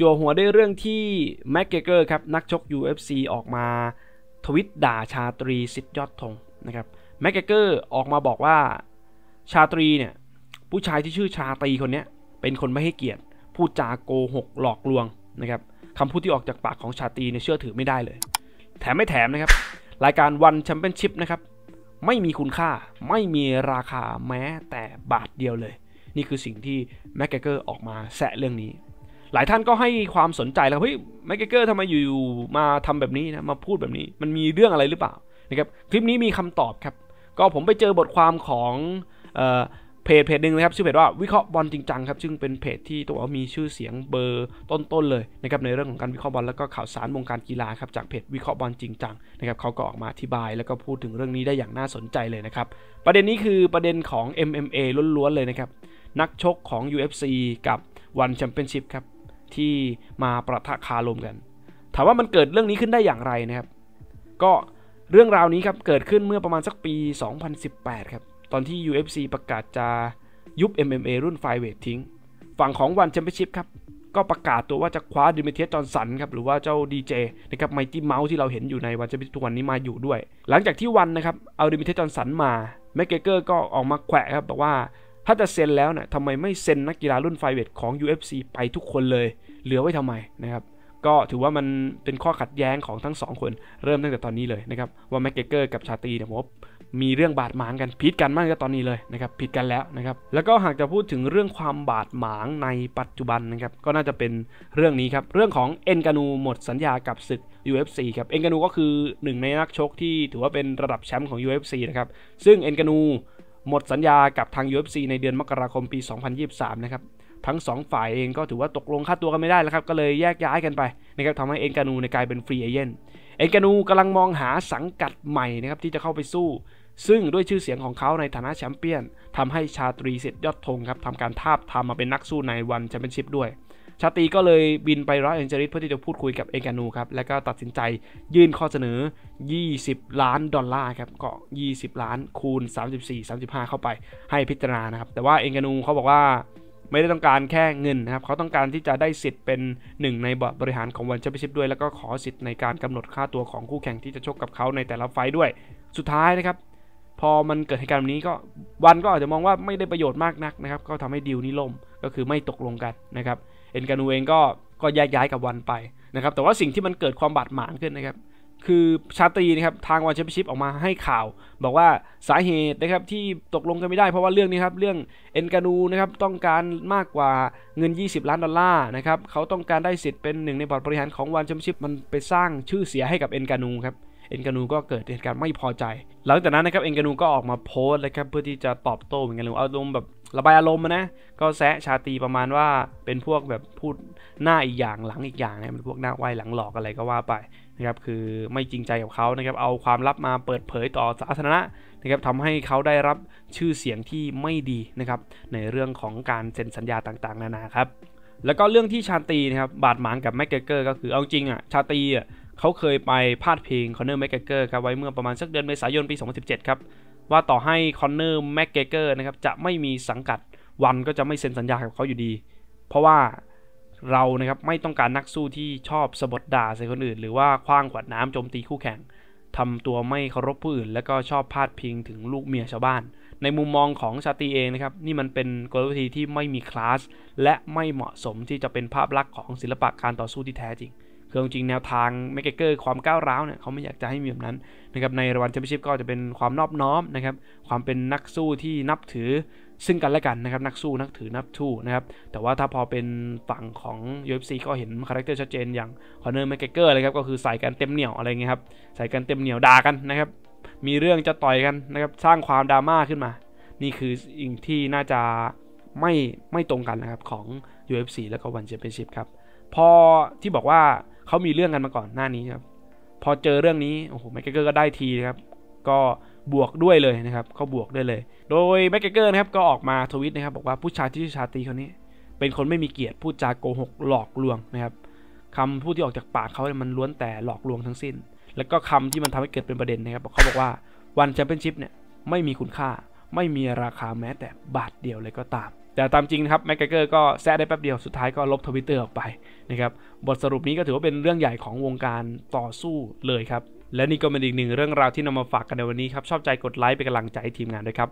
จวหัวได้เรื่องที่แม็กเกอร์ครับนักชก UFC ออกมาทวิตด่าชาตรีสิทธยอดธงนะครับแม็กเกเกอร์ออกมาบอกว่าชาตรีเนี่ยผู้ชายที่ชื่อชาตรีคนนี้เป็นคนไม่ให้เกียรติพูดจาโกหกหลอกลวงนะครับคำพูดที่ออกจากปากของชาตรีเนี่ยเชื่อถือไม่ได้เลย แถมไม่แถมนะครับรายการวันแชมเปี้ยนชิพนะครับไม่มีคุณค่าไม่มีราคาแม้แต่บาทเดียวเลย นี่คือสิ่งที่แม็กเกอร์ออกมาแสะเรื่องนี้หลายท่านก็ให้ความสนใจแล้ว เฮ้ยแม็กเกอร์ทำไมอยู่มาทำแบบนี้นะ มาพูดแบบนี้มันมีเรื่องอะไรหรือเปล่านะครับ คลิปนี้มีคำตอบครับ ก็ผมไปเจอบทความของเพจเพจหนึ่งนะครับ ชื่อเพจว่า วิเคราะห์บอลจริงจังครับ ซึ่งเป็นเพจที่ตัวมีชื่อเสียงเบอร์ต้นๆเลยนะครับในเรื่องของการวิเคราะห์บอลแล้วก็ข่าวสารวงการกีฬาครับจากเพจ วิเคราะห์บอลจริงจังนะครับเขาก็ออกมาอธิบายแล้วก็พูดถึงเรื่องนี้ได้อย่างน่าสนใจเลยนะครับประเด็นนี้คือประเด็นของ MMA ล้วนๆเลยนะครับนักชกของ UFC กับวันแชมเปี้ยนชิพครับที่มาประทะคารมกัน ถามว่ามันเกิดเรื่องนี้ขึ้นได้อย่างไรนะครับ ก็เรื่องราวนี้ครับเกิดขึ้นเมื่อประมาณสักปี 2018 ครับ ตอนที่ UFC ประกาศจะยุบ MMA รุ่นไฟเวททิ้ง ฝั่งของวันแชมเปี้ยนชิพครับ ก็ประกาศตัวว่าจะคว้าดิมิเทียสจอร์สันครับ หรือว่าเจ้าดีเจนะครับไมตี้เมาส์ที่เราเห็นอยู่ในวันแชมเปี้ยนชิพทุกวันนี้มาอยู่ด้วย หลังจากที่วันนะครับเอาดิมิเทียสจอร์สันมาแม็กเกอร์ก็ออกมาแขวะครับบอกว่าถ้าจะเซ็นแล้วเนะี่ยทำไมไม่เซ็นนักกีฬารุ่นไฟเวทของ UFC ไปทุกคนเลย เหลือไว้ทำไมนะครับก็ถือว่ามันเป็นข้อขัดแย้งของทั้งสองคน เริ่มตั้งแต่ตอนนี้เลยนะครับว่าแม็กเกอร์กับชาตีเนี่ยผมมีเรื่องบาดหมางกันผิดกันมากก็ตอนนี้เลยนะครับผิดกันแล้วนะครับแล้วก็หากจะพูดถึงเรื่องความบาดหมางในปัจจุบันนะครับก็น่าจะเป็นเรื่องนี้ครับเรื่องของเอ็นกานูหมดสัญญากับศึก UFC ครับเอ็นกานูก็คือหนึ่งในนักชกที่ถือว่าเป็นระดับแชมป์ของ UFC นะครับซึ่งเอ็นกานูหมดสัญญากับทาง UFC ในเดือนมกราคมปี 2023 นะครับทั้ง2ฝ่ายเองก็ถือว่าตกลงค่าตัวกันไม่ได้แล้วครับก็เลยแยกย้ายกันไปนะครับทำให้เอ็นกานูในกลายเป็นฟรีเอเย่นเอ็นกานูกำลังมองหาสังกัดใหม่นะครับที่จะเข้าไปสู้ ซึ่งด้วยชื่อเสียงของเขาในฐานะแชมเปี้ยนทำให้ชาตรีเสร็จยอดธงครับทำการทาบทามมาเป็นนักสู้ในวันแชมเปี้ยนชิพด้วยชาตีก็เลยบินไปรัสเองเจลิสเพื่อที่จะพูดคุยกับเอกานูครับ แล้วก็ตัดสินใจยื่นข้อเสนอ 20 ล้านดอลลาร์ครับ ก็ 20 ล้านคูณ 34 35 เข้าไปให้พิจารณานะครับ แต่ว่าเอกานูเขาบอกว่าไม่ได้ต้องการแค่เงินนะครับ เขาต้องการที่จะได้สิทธิ์เป็นหนึ่งในบอร์ดบริหารของวันแชมเปี้ยนชิพด้วย แล้วก็ขอสิทธิ์ในการกำหนดค่าตัวของคู่แข่งที่จะชกกับเขาในแต่ละไฟด้วย สุดท้ายนะครับ พอมันเกิดเหตุการณ์นี้ก็วันก็อาจจะมองว่าไม่ได้ประโยชน์มากนักนะครับ ก็ทำให้ดีลนี้ล่มก็คือไม่ตกลงกันนะครับเอ็นกานูเองก็ก็แยกย้ายกับวันไปนะครับแต่ว่าสิ่งที่มันเกิดความบาดหมางขึ้นนะครับ คือชาตรีนะครับทางวันแชมเปี้ยนชิพออกมาให้ข่าว บอกว่าสาเหตุนะครับที่ตกลงกันไม่ได้เพราะว่าเรื่องนี้ครับ เรื่องเอ็นกานูนะครับต้องการมากกว่าเงิน 20 ล้านดอลลาร์นะครับเขาต้องการได้สิทธิ์เป็นหนึ่งในบอร์ดบริหารของวันแชมเปี้ยนชิพมันไปสร้างชื่อเสียให้กับเอ็นกานูครับเอ็นกานูก็เกิดเหตุการณ์ไม่พอใจหลังจากนั้นนะครับเอ็นกานูก็ออกมาโพสต์นะครับเพื่อที่จะตอบโต้เหมือนกันหรือเอาลงแบบระบายอารมณ์นะ ก็แซะชาตีประมาณว่าเป็นพวกแบบพูดหน้าอีกอย่างหลังอีกอย่างนะเป็นพวกหน้าไหวหลังหลอกอะไรก็ว่าไปนะครับคือไม่จริงใจกับเขานะครับเอาความลับมาเปิดเผยต่อสาธารณะนะครับทำให้เขาได้รับชื่อเสียงที่ไม่ดีนะครับในเรื่องของการเซ็นสัญญาต่าง ๆ นานาครับ แล้วก็เรื่องที่ชาตีนะครับบาดหมางกับแม็กเกอร์ก็คือเอาจริงอ่ะชาตีอ่ะเขาเคยไปพาดเพลงคอนเนอร์แม็กเกอร์ครับไว้เมื่อประมาณสักเดือนเมษายนปี 2017 ครับว่าต่อให้คอนเนอร์แม็กเกเกอร์นะครับ จะไม่มีสังกัดวันก็จะไม่เซ็นสัญญากับเขาอยู่ดี เพราะว่าเรานะครับ ไม่ต้องการนักสู้ที่ชอบสะบัดด่าใส่คนอื่น หรือว่าคว้างขวดน้ำโจมตีคู่แข่งทำตัวไม่เคารพผู้อื่น แล้วก็ชอบพาดพิงถึงลูกเมียชาวบ้าน ในมุมมองของชาตีเองนะครับ นี่มันเป็นกลยุทธ์ที่ไม่มีคลาสและไม่เหมาะสมที่จะเป็นภาพลักษณ์ของศิลปะการต่อสู้ที่แท้จริงคือจริงแนวทางแมกเกอร์ความก้าวร้าวเนี่ย เขาไม่อยากจะให้มีแบบนั้นนะครับในรางวัลแชมเปี้ยนชิพก็จะเป็นความนอบน้อมนะครับ ความเป็นนักสู้ที่นับถือซึ่งกันและกันนะครับ นักสู้นักถือนับทู่นะครับ แต่ว่าถ้าพอเป็นฝั่งของ UFC ก็เห็นคาแรคเตอร์ชัดเจนอย่างคอนเนอร์แมกเกอร์เลยครับก็คือใส่กันเต็มเหนียวอะไรเงี้ยครับใส่กันเต็มเหนียวด่ากันนะครับมีเรื่องจะต่อยกันนะครับสร้างความดราม่าขึ้นมา นี่คือสิ่งที่น่าจะไม่ไม่ตรงกันนะครับของ UFC แล้วก็วันแชมเปี้ยนชิพครับพอที่บอกว่าเขามีเรื่องกันมาก่อนหน้านี้ครับ พอเจอเรื่องนี้โอ้โหแม็กเกอร์ก็ได้ทีครับ ก็บวกด้วยเลยนะครับเขาบวกด้วยเลย โดยแม็กเกอร์นะครับก็ออกมาทวิตนะครับบอกว่าผู้ชายที่ชื่อชาตีคนนี้เป็นคนไม่มีเกียรติพูดจาโกหกหลอกลวงนะครับคำพูดที่ออกจากปากเขาเนี่ยมันล้วนแต่หลอกลวงทั้งสิ้น แล้วก็คำที่มันทำให้เกิดเป็นประเด็นนะครับเขาบอกว่าวันแชมเปี้ยนชิพเนี่ยไม่มีคุณค่าไม่มีราคาแม้ แต่บาทเดียวเลยก็ตามแต่ตามจริงนะครับแม็กเกอร์ก็แซะได้แป๊บเดียว สุดท้ายก็ลบทวิตเตอร์ออกไปนะครับ บทสรุปนี้ก็ถือว่าเป็นเรื่องใหญ่ของวงการต่อสู้เลยครับ และนี่ก็เป็นอีกหนึ่งเรื่องราวที่นำมาฝากกันในวันนี้ครับ ชอบใจกดไลค์เป็นกำลังใจทีมงานด้วยครับ